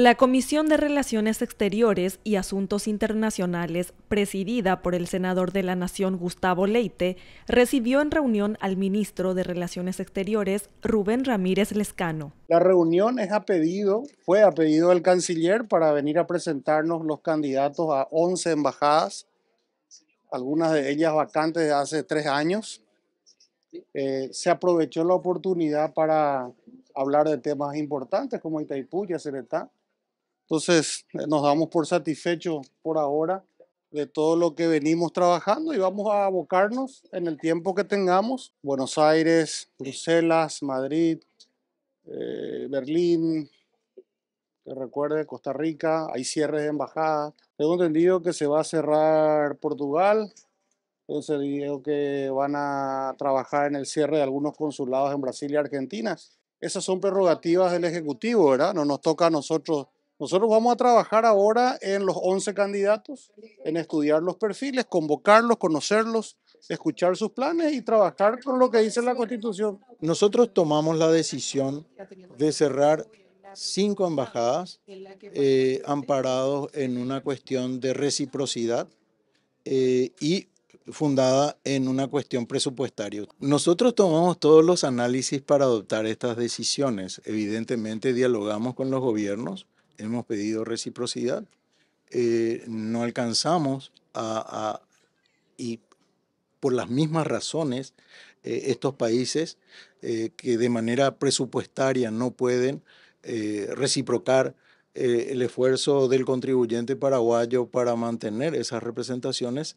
La Comisión de Relaciones Exteriores y Asuntos Internacionales, presidida por el senador de la Nación Gustavo Leite, recibió en reunión al ministro de Relaciones Exteriores, Rubén Ramírez Lescano. La reunión es pedido, fue a pedido del canciller para venir a presentarnos los candidatos a 11 embajadas, algunas de ellas vacantes de hace tres años. Eh, se aprovechó la oportunidad para hablar de temas importantes como Itaipú y entonces, eh, nos damos por satisfechos por ahora de todo lo que venimos trabajando y vamos a abocarnos en el tiempo que tengamos. Buenos Aires, Bruselas, Madrid, eh, Berlín, que recuerde, Costa Rica, hay cierres de embajadas. Tengo entendido que se va a cerrar Portugal, entonces digo que van a trabajar en el cierre de algunos consulados en Brasil y Argentina. Esas son prerrogativas del Ejecutivo, ¿verdad? No nos toca a nosotros nosotros vamos a trabajar ahora en los 11 candidatos, en estudiar los perfiles, convocarlos, conocerlos, escuchar sus planes y trabajar con lo que dice la Constitución. Nosotros tomamos la decisión de cerrar cinco embajadas eh, amparados en una cuestión de reciprocidad eh, y fundada en una cuestión presupuestaria. Nosotros tomamos todos los análisis para adoptar estas decisiones. Evidentemente dialogamos con los gobiernos, hemos pedido reciprocidad, eh, no alcanzamos a, y por las mismas razones, eh, estos países eh, que de manera presupuestaria no pueden reciprocar el esfuerzo del contribuyente paraguayo para mantener esas representaciones.